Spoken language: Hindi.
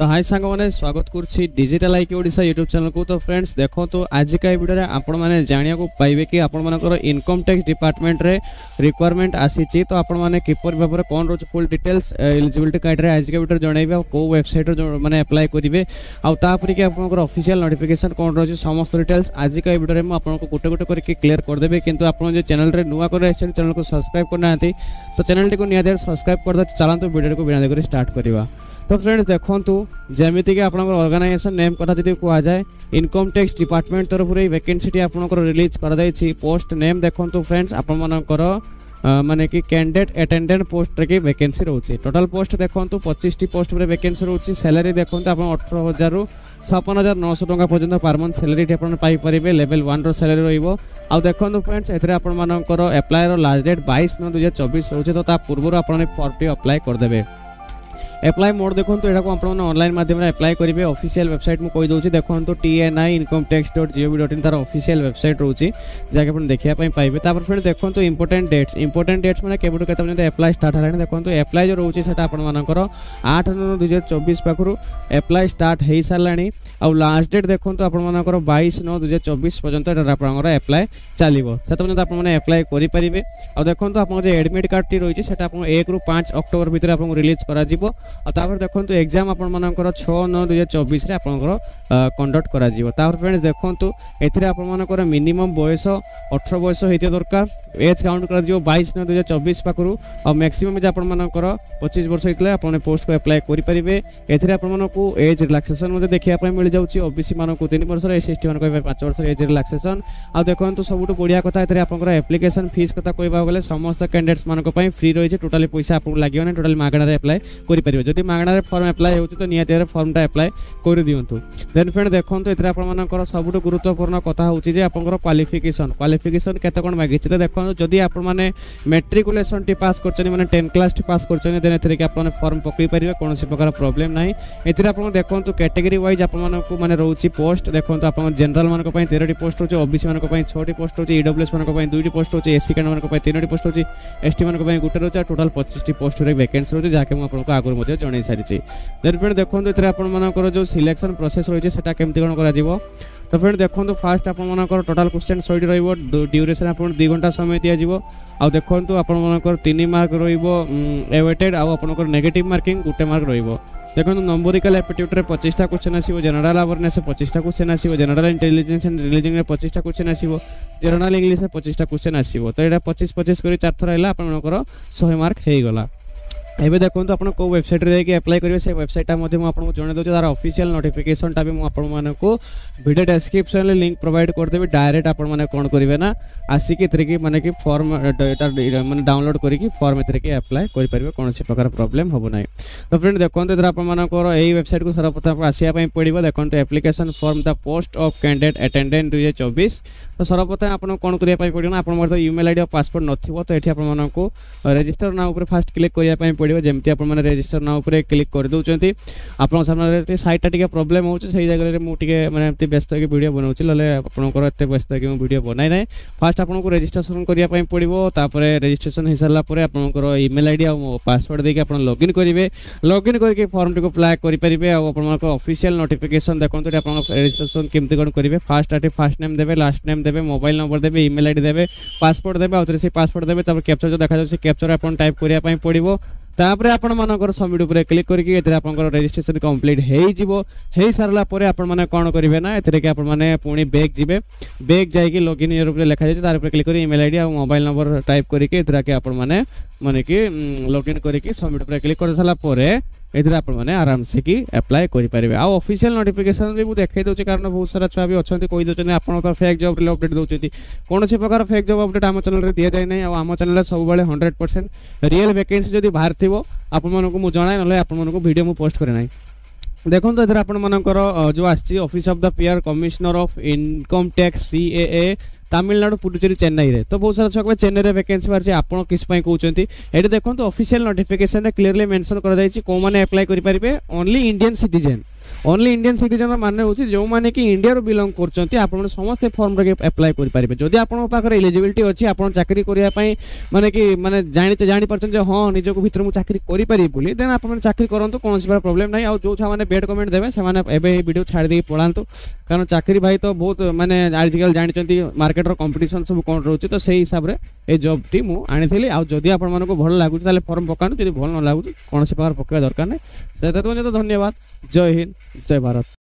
तो हाय सांग मैंने स्वागत डिजिटल आई ओडा यूट्यूब चैनल को तो फ्रेंड्स देखो तो आज का भिडियो में आप मैंने जाना पाइबे कि आपर इनकम टैक्स डिपार्टमेंट रे रिक्वायरमेंट आसी तो आपर भाव में कौन रोज फुल डिटेल्स एलिजिलिटी कार्ड में आज का भिडियो जन कौ वेबसाइट मैंने एप्लाय करेंगे आउपर कि आपफिसील नोटिकेसन कौन रही है समस्त डिटेल्स आज का भिडियो में आपको गोटे गोटे करके क्लीयर करदेवि कितु आप चैनल में नुआ कर चैनल को सब्सक्राइब करना तो चैनल को निहत सब्सक्राइब करदे चलां भिडियो को बिना देखकर स्टार्ट करवा তো ফ্রেন্ডস ଫ୍ରେଣ୍ଡସ୍ আপনার ଯେମିତିକି নেম কথা যদি কুয়া যায় ইনকম ট্যাক্স ডিপার্টমেন্ট তরফ এই ଏହି আপনার রিলিজ করা କରାଯାଇଛି পোস্ট নেম ଦେଖନ୍ତୁ ফ্রেন্ডস আপনার মানে কি ক্যান্ডিডেট অ্যাটেন্ডেন্ট পোস্টরে কি ভ্যাকেন্সি রয়েছে টোটাল পোস্ট দেখুন পঁচিশটি পোস্ট উপরে ভ্যাকেন্সি রয়েছে স্যালারি দেখুন আপনার অঠর হাজার ছাপন হাজার নশো টাকা পর্যন্ত পার মন্থ স্যালারি এটি আপনার পাইপারে লেভেল ওয়ান্র স্যালারি রহব দেখুন ফ্রেন্ডস এতে আপনার আপ্লাইর লাস্ট ডেট বাইশ নয় দুই হাজার চব্বিশ রয়েছে তো তা পূর্ব আপনার ফর্মটি আপ্লাই করেদেবে एप्लाई मोड देखो तो यहाँ आपड़ ऑनलाइन एप्लाई करेंगे अफिसीआल वेबसाइट मुझे कहीदे देखो T N I income tax dot gov dot in तरह अफिसीआल वेबसाइट रोचे जहाँकि आप देखापी पाइबे तापर फ्रेंड देखो इंपोर्टां डेट्स इंपोर्टां डेट्स मैंने केवट के एप्लाई स्टार्ट है देखो एप्लाई जो रोचे से आठ नौ दुई हजार चौबीस पाखु एप्लाई स्टार्ट हो सारा आउ लास्ट डेट देखो आपर बैस नौ दुई हजार चौबीस पर्यटन यहाँ आप एप्लाई चलो से आपने करेंगे आउ देखो आप एडमिट कार्डटी रही है एक रु पाँच अक्टोबर भितर आपको रिलीज कर তাপরে দেখুন এক্সাম আপনার ছয় নয় দুই হাজার চবিশে আপনার কন্ডক্ট করা তাপরে ফ্রেন্ডস দেখুন এতে আপনার মিনিমম বয়স অঠর বয়স হয়ে দরকার এজ কাউন্ট করা বাইশ নয় দুই হাজার চবিশ পাখু ম্যাক্সিমম এজ আপনার পঁচিশ বর্ষ হয়ে আপনার পোস্ট আপ্লাই করে পারে এতে আপনার এজ রিলাক্সেসন দেখা মিলে যাচ্ছে ওবিসি মানুষ তিন বর্ষর এস এসটি মানুষ পাঁচ বর্ষর এজ রিলাক্সেসন আখন সবুঠু বড়িয়া কথা এতে আপনার আপ্লিকেসন ফিজ কথা কহবাকে সমস্ত ক্যান্ডিডেটস মানুষ ফ্রি রয়েছে টোটালি পয়সা আপনার লাগবে না টোটালি মাগণার আপ্লাই করে পারে କରିବେ ଯଦି ମାଗଣାରେ ଫର୍ମ ଆପ୍ଲାଏ ହେଉଛି ତ ନିହାତି ଭାବରେ ଫର୍ମଟା ଆପ୍ଲାଏ କରିଦିଅନ୍ତୁ ଦେନ୍ ଫ୍ରେଣ୍ଡ ଦେଖନ୍ତୁ ଏଥିରେ ଆପଣମାନଙ୍କର ସବୁଠୁ ଗୁରୁତ୍ୱପୂର୍ଣ୍ଣ କଥା ହେଉଛି ଯେ ଆପଣଙ୍କର କ୍ୱାଲିଫିକେସନ୍ କ୍ୱାଲିଫିକେସନ୍ କେତେ କ'ଣ ମାଗିଛି ତ ଦେଖନ୍ତୁ ଯଦି ଆପଣମାନେ ମେଟ୍ରିକୁଲେସନ୍ଟି ପାସ୍ କରିଛନ୍ତି ମାନେ ଟେନ୍ କ୍ଲାସ୍ଟି ପାସ୍ କରିଛନ୍ତି ଦେନ୍ ଏଥିରେ କି ଆପଣ ଫର୍ମ ପକାଇ ପାରିବେ କୌଣସି ପ୍ରକାର ପ୍ରୋବ୍ଲେମ୍ ନାହିଁ ଏଥିରେ ଆପଣ ଦେଖନ୍ତୁ କ୍ୟାଟେଗୋରୀ ୱାଇଜ୍ ଆପଣମାନଙ୍କୁ ମାନେ ରହୁଛି ପୋଷ୍ଟ ଦେଖନ୍ତୁ ଆପଣ ଜେନେରାଲମାନଙ୍କ ପାଇଁ ତେରଟି ପୋଷ୍ଟ ହେଉଛି ରହୁଛି ଓବିସିମାନଙ୍କ ପାଇଁ ଛଅଟି ପୋଷ୍ଟ ରହୁଛି ଇଡବ୍ଲ୍ୟୁଏସ୍ ମାନଙ୍କ ପାଇଁ ଦୁଇଟି ପୋଷ୍ଟ ରହୁଛି ଏସ୍ସି ମାନଙ୍କ ପାଇଁ ତିନୋଟି ପୋଷ୍ଟ ହେଉଛି ରହୁଛି ଏସ୍ଟିମାନଙ୍କ ପାଇଁ ଗୋଟେ ରହୁଛି ଆଉ ଟୋଟାଲ୍ ପଚିଶଟି ପୋଷ୍ଟରେ ଭେକେନ୍ସି ରହୁଛି ଯାହାକି ମୁଁ ଆପଣଙ୍କୁ ଆଗରୁ ମଧ୍ୟ ମଧ୍ୟ ଜଣାଇ ସାରିଛି ଦେନ୍ ଫ୍ରେଣ୍ଡ ଦେଖନ୍ତୁ ଏଥିରେ ଆପଣମାନଙ୍କର ଯେଉଁ ସିଲେକ୍ସନ୍ ପ୍ରୋସେସ୍ ରହିଛି ସେଟା କେମିତି କ'ଣ କରାଯିବ ତ ଫ୍ରେଣ୍ଡ ଦେଖନ୍ତୁ ଫାଷ୍ଟ ଆପଣମାନଙ୍କର ଟୋଟାଲ୍ କ୍ୱେଶ୍ଚନ୍ ସହିଟ ରହିବ ଡ୍ୟୁରେସନ୍ ଆପଣ ଦୁଇ ଘଣ୍ଟା ସମୟ ଦିଆଯିବ ଆଉ ଦେଖନ୍ତୁ ଆପଣମାନଙ୍କର ତିନି ମାର୍କ ରହିବ ଏୱେଟେଡ଼୍ ଆଉ ଆପଣଙ୍କର ନେଗେଟିଭ୍ ମାର୍କିଂ ଗୋଟେ ମାର୍କ ରହିବ ଦେଖନ୍ତୁ ନମ୍ବରିକାଲ ଆପଟିଟ୍ୟୁଡ଼ରେ ପଚିଶଟା କ୍ୱେଶ୍ଚନ୍ ଆସିବ ଜେନେରାଲ ଆୱାରନେସ୍ରେ ପଚିଶଟା କ୍ୱେଶ୍ଚନ୍ ଆସିବ ଜେନେରାଲ ଇଣ୍ଟେଲିଜେନ୍ସ ଆଣ୍ଡ ରିଲିଜିଂରେ ପଚିଶଟା କ୍ୱେଶ୍ଚନ୍ ଆସିବ ଜେନେରାଲ ଇଂଲିଶରେ ପଚିଶଟା କ୍ୱେଶ୍ଚନ୍ ଆସିବ ତ ଏଇଟା ପଚିଶ ପଚିଶ କରି ଚାରିଥର ହେଲା ଆପଣମାନଙ୍କର ଶହେ ମାର୍କ ହେଇଗଲା ଏବେ ଦେଖନ୍ତୁ ଆପଣ କେଉଁ ୱେବସାଇଟ୍ରେ ଯାଇକି ଆପ୍ଲାଏ କରିବେ ସେ ୱେବସାଇଟ୍ଟା ମଧ୍ୟ ମୁଁ ଆପଣଙ୍କୁ ଜଣାଇ ଦେଉଛି ତା'ର ଅଫିସିଆଲ୍ ନୋଟିଫିକେସନ୍ଟା ବି ମୁଁ ଆପଣମାନଙ୍କୁ ଭିଡ଼ିଓ ଡେସ୍କ୍ରିପ୍ସନ୍ରେ ଲିଙ୍କ୍ ପ୍ରୋଭାଇଡ଼ କରିଦେବି ଡାଇରେକ୍ଟ ଆପଣମାନେ କ'ଣ କରିବେ ନା ଆସିକି ଏଥିରେକି ମାନେ କି ଫର୍ମ ମାନେ ଡାଉନଲୋଡ଼ କରିକି ଫର୍ମ ଏଥିରେକି ଆପ୍ଲାଏ କରିପାରିବେ କୌଣସି ପ୍ରକାର ପ୍ରୋବ୍ଲେମ୍ ହେବ ନାହିଁ ତ ଫ୍ରେଣ୍ଡ ଦେଖନ୍ତୁ ଏଥିରେ ଆପଣମାନଙ୍କର ଏଇ ୱେବସାଇଟ୍କୁ ସର୍ବପ୍ରଥମ ଆସିବା ପାଇଁ ପଡ଼ିବ ଦେଖନ୍ତୁ application form the post of candidate attendant ଦୁଇହଜାର ଚବିଶ ତ ସର୍ବପ୍ରଥମେ ଆପଣଙ୍କୁ କ'ଣ କରିବା ପାଇଁ ପଡ଼ିବ ନା ଆପଣଙ୍କର ଇମେଲ୍ ଆଇ ଡ଼ି ଆଉ ପାସପୋର୍ଟ ନଥିବ ତ ଏଠି ଆପଣମାନଙ୍କୁ ରେଜିଷ୍ଟର ନାଁ ଉପରେ ଫାଷ୍ଟ କ୍ଲିକ୍ କରିବା ପାଇଁ ପଡ଼ିବ पड़ो जमी आपने रेजिटर ना उपरे क्लिक कर दूसरी आपने सैटा टी प्रोब्लेम हो जगह मुझे मैंने व्यस्त होगी भिड बनाऊँ ना आपंकर व्यस्त होगी मुझे भिड बनाए ना फास्ट आपको रेजिट्रेसन करवाई पड़ो तापर रेजिट्रेसन हो सारापर आप इमेल आई डी पासवर्ड देखिए आप लगइन करेंगे लगइन करके फर्म टी प्लाय करेंगे आपको अफिसील नोटिकेसन देखते आप रेजिट्रेसन केमी कौन करेंगे फास्ट आठ फास्ट नेम देते लास्ट नेम देते मोबाइल नंबर देते इमेल आई डी देते पासपोर्ट देते आउ थे पासपोर्ट देते कैप्चर जो देखा जाए कैप्चर आप टाइप करने पड़ो ତାପରେ ଆପଣମାନଙ୍କର ସବମିଟ୍ ଉପରେ କ୍ଲିକ୍ କରିକି ଏଥିରେ ଆପଣଙ୍କର ରେଜିଷ୍ଟ୍ରେସନ୍ କମ୍ପ୍ଲିଟ୍ ହେଇଯିବ ହେଇସାରିଲା ପରେ ଆପଣମାନେ କ'ଣ କରିବେ ନା ଏଥିରେ କି ଆପଣମାନେ ପୁଣି ବ୍ୟାକ୍ ଯିବେ ବ୍ୟାକ୍ ଯାଇକି ଲଗ୍ଇନ୍ ଇୟର୍ ଉପରେ ଲେଖାଯାଇଛି ତାର ଉପରେ କ୍ଲିକ୍ କରି ଇମେଲ୍ ଆଇ ଡ଼ି ଆଉ ମୋବାଇଲ୍ ନମ୍ବର ଟାଇପ୍ କରିକି ଏଥିରେ କି ଆପଣମାନେ ମାନେ କି ଲଗ୍ଇନ୍ କରିକି ସବମିଟ୍ ଉପରେ କ୍ଲିକ୍ କରିସାରିଲା ପରେ ଏଥିରେ ଆପଣମାନେ ଆରାମସେ କି ଆପ୍ଲାଏ କରିପାରିବେ ଆଉ ଅଫିସିଆଲ ନୋଟିଫିକେସନ୍ ବି ମୁଁ ଦେଖାଇ ଦେଉଛି କାରଣ ବହୁତ ସାରା ଛୁଆ ବି ଅଛନ୍ତି କହିଦେଉଛନ୍ତି ଆପଣଙ୍କର ଫେକ୍ ଜବ୍ ରିଲେ ଅପଡ଼େଟ୍ ଦେଉଛନ୍ତି କୌଣସି ପ୍ରକାର ଫେକ୍ ଜବ୍ ଅପଡ଼େଟ୍ ଆମ ଚ୍ୟାନେଲ୍ରେ ଦିଆଯାଏ ନାହିଁ ଆଉ ଆମ ଚ୍ୟାନେଲ୍ରେ ସବୁବେଳେ ହଣ୍ଡ୍ରେଡ଼ ପରସେଣ୍ଟ ରିଏଲ୍ ଭ୍ୟାକେନ୍ସି ଯଦି ବାହାରିଥିବ ଆପଣମାନଙ୍କୁ ମୁଁ ଜଣାଏ ନହେଲେ ଆପଣମାନଙ୍କୁ ଭିଡ଼ିଓ ମୁଁ ପୋଷ୍ଟ କରେ ନାହିଁ ଦେଖନ୍ତୁ ଏଥିରେ ଆପଣମାନଙ୍କର ଯେଉଁ ଆସିଛି office of the PR commissioner of income tax C A Tamil Nadu Puducherry ଚେନ୍ନାଇରେ ତ ବହୁତ ସାରା ଛକ ପାଇଁ ଚେନ୍ନାଇରେ ଭ୍ୟାକେନ୍ସି ବାହାରିଛି ଆପଣ କିସ୍ ପାଇଁ କହୁଛନ୍ତି ଏଠି ଦେଖନ୍ତୁ ଅଫିସିଆଲ ନୋଟିଫିକେସନରେ କ୍ଲିୟରଲି ମେନସନ୍ କରାଯାଇଛି କେଉଁମାନେ ଆପ୍ଲାଏ କରିପାରିବେ only Indian citizen only Indian ସିଟିଜେନ୍ର ମାନେ ହେଉଛି ଯେଉଁମାନେ କି ଇଣ୍ଡିଆରୁ ବିଲଙ୍ଗ କରୁଛନ୍ତି ଆପଣମାନେ ସମସ୍ତେ ଫର୍ମରେ ଆପ୍ଲାଏ କରିପାରିବେ ଯଦି ଆପଣଙ୍କ ପାଖରେ ଏଲିଜିବିଲିଟି ଅଛି ଆପଣ ଚାକିରି କରିବା ପାଇଁ ମାନେ କି ମାନେ ଜାଣି ଜାଣିପାରୁଛନ୍ତି ଯେ ହଁ ନିଜକୁ ଭିତରେ ମୁଁ ଚାକିରି କରିପାରିବି ବୋଲି ଦେନ୍ ଆପଣମାନେ ଚାକିରି କରନ୍ତୁ କୌଣସି ପ୍ରକାର ପ୍ରୋବ୍ଲେମ୍ ନାହିଁ ଆଉ ଯେଉଁ ଛୁଆମାନେ ବେଡ୍ କମେଣ୍ଟ ଦେବେ ସେମାନେ ଏବେ ଏହି ଭିଡ଼ିଓ ଛାଡ଼ି ଦେଇକି ପଳାନ୍ତୁ କାରଣ ଚାକିରି ଭାଇ ତ ବହୁତ ମାନେ ଆଜିକାଲି ଜାଣିଛନ୍ତି ମାର୍କେଟର କମ୍ପିଟିସନ୍ ସବୁ କ'ଣ ରହୁଛି ତ ସେଇ ହିସାବରେ ଏ ଜବ୍ଟି ମୁଁ ଆଣିଥିଲି ଆଉ ଯଦି ଆପଣମାନଙ୍କୁ ଭଲ ଲାଗୁଛି ତାହେଲେ ଫର୍ମ ପକାନ୍ତୁ ଯଦି ଭଲ ନ ଲାଗୁଛି କୌଣସି ପ୍ରକାର ପକାଇବା ଦରକାର ନାହିଁ ସେତେ ପର୍ଯ୍ୟନ୍ତ ଧନ୍ୟବାଦ ଜୟ ହିନ୍ଦ જય ભારત